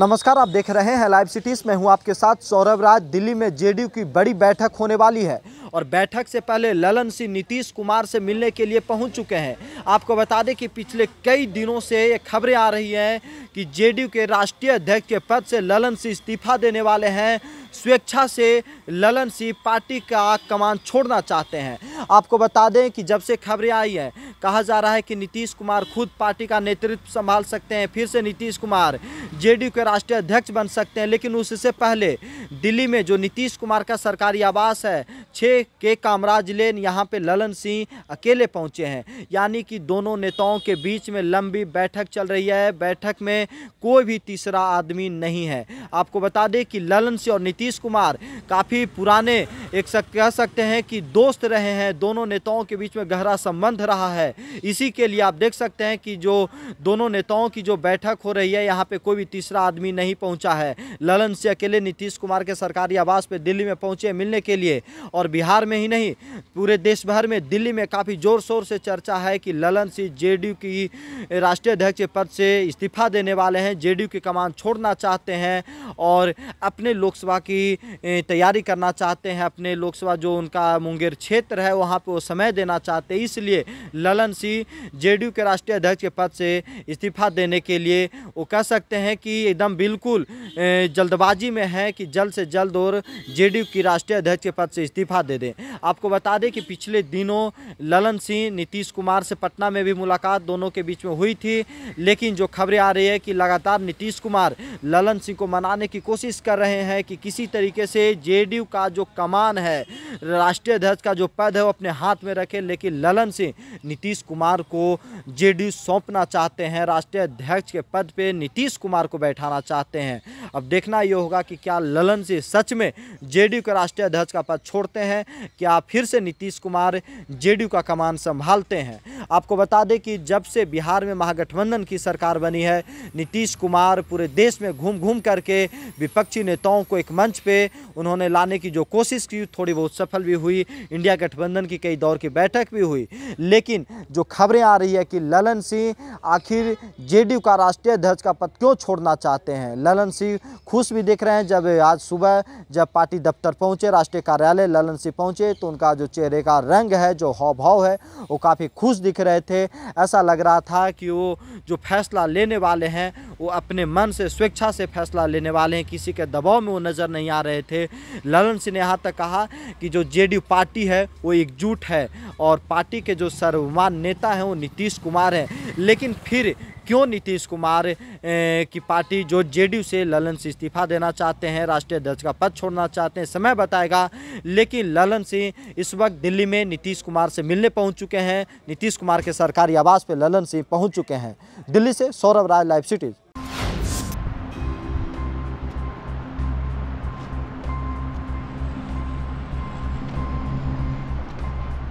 नमस्कार आप देख रहे हैं लाइव सिटीज में हूं आपके साथ सौरभ राज दिल्ली में जेडीयू की बड़ी बैठक होने वाली है और बैठक से पहले ललन सिंह नीतीश कुमार से मिलने के लिए पहुंच चुके हैं आपको बता दें कि पिछले कई दिनों से ये खबरें आ रही हैं कि जेडीयू के राष्ट्रीय अध्यक्ष के पद से ललन सिंह इस्तीफा देने वाले हैं स्वेच्छा से ललन सिंह पार्टी का कमान छोड़ना चाहते हैं आपको बता दें कि जब से खबरें आई हैं कहा जा रहा है कि नीतीश कुमार खुद पार्टी का नेतृत्व संभाल सकते हैं फिर से नीतीश कुमार जेडीयू के राष्ट्रीय अध्यक्ष बन सकते हैं लेकिन उससे पहले दिल्ली में जो नीतीश कुमार का सरकारी आवास है छः के कामराज लेन यहाँ पे ललन सिंह अकेले पहुँचे हैं यानी कि दोनों नेताओं के बीच में लंबी बैठक चल रही है बैठक में कोई भी तीसरा आदमी नहीं है आपको बता दें कि ललन सिंह और नीतीश कुमार काफ़ी पुराने एक सक, कह सकते हैं कि दोस्त रहे हैं दोनों नेताओं के बीच में गहरा संबंध रहा है इसी के लिए आप देख सकते हैं कि जो दोनों नेताओं की जो बैठक हो रही है यहाँ पे कोई भी तीसरा आदमी नहीं पहुँचा है ललन से अकेले नीतीश कुमार के सरकारी आवास पर दिल्ली में पहुँचे मिलने के लिए और बिहार में ही नहीं पूरे देश भर में दिल्ली में काफ़ी जोर शोर से चर्चा है कि ललन सिंह जे की राष्ट्रीय अध्यक्ष पद से इस्तीफा देने वाले हैं जे की कमान छोड़ना चाहते हैं और अपने लोकसभा की तैयारी करना चाहते हैं अपने लोकसभा जो उनका मुंगेर क्षेत्र है वहाँ पर वो समय देना चाहते इसलिए ललन सिंह जेडीयू के राष्ट्रीय अध्यक्ष के पद से इस्तीफा देने के लिए वो कह सकते हैं कि एकदम बिल्कुल जल्दबाजी में है कि जल्द से जल्द और जेडीयू की राष्ट्रीय अध्यक्ष के पद से इस्तीफा दे दें आपको बता दें कि पिछले दिनों ललन सिंह नीतीश कुमार से पटना में भी मुलाकात दोनों के बीच में हुई थी लेकिन जो खबरें आ रही है कि लगातार नीतीश कुमार ललन सिंह को मनाने की कोशिश कर रहे हैं कि किसी तरीके से जेडीयू का जो कमान सम्मान है राष्ट्रीय अध्यक्ष का जो पद है वो अपने हाथ में रखे लेकिन ललन सिंह नीतीश कुमार को जेडीयू सौंपना चाहते हैं राष्ट्रीय अध्यक्ष के पद पे नीतीश कुमार को बैठाना चाहते हैं अब देखना ये होगा कि क्या ललन सिंह सच में जेडीयू के राष्ट्रीय अध्यक्ष का पद छोड़ते हैं क्या फिर से नीतीश कुमार जेडीयू का कमान संभालते हैं आपको बता दें कि जब से बिहार में महागठबंधन की सरकार बनी है नीतीश कुमार पूरे देश में घूम घूम करके विपक्षी नेताओं को एक मंच पे उन्होंने लाने की जो कोशिश की कोशिश थोड़ी बहुत सफल भी हुई इंडिया गठबंधन की कई दौर की बैठक भी हुई लेकिन जो खबरें आ रही है कि ललन सिंह आखिर जेडीयू का राष्ट्रीय अध्यक्ष का पद क्यों छोड़ना चाहते हैं ललन सिंह खुश भी देख रहे हैं जब आज सुबह जब पार्टी दफ्तर पहुंचे राष्ट्रीय कार्यालय ललन सिंह पहुंचे तो उनका जो चेहरे का रंग है जो हाव भाव है वो काफ़ी खुश दिख रहे थे ऐसा लग रहा था कि वो जो फैसला लेने वाले हैं वो अपने मन से स्वेच्छा से फैसला लेने वाले हैं किसी के दबाव में वो नज़र नहीं आ रहे थे ललन सिंह ने यहाँ तक कहा कहा कि जो जेडीयू पार्टी है वो एकजुट है और पार्टी के जो सर्वमान नेता हैं वो नीतीश कुमार हैं लेकिन फिर क्यों नीतीश कुमार की पार्टी जो जेडीयू से ललन सिंह इस्तीफा देना चाहते हैं राष्ट्रीय अध्यक्ष का पद छोड़ना चाहते हैं समय बताएगा लेकिन ललन सिंह इस वक्त दिल्ली में नीतीश कुमार से मिलने पहुंच चुके हैं नीतीश कुमार के सरकारी आवास पर ललन सिंह पहुंच चुके हैं दिल्ली से सौरभ राय लाइव सिटीज़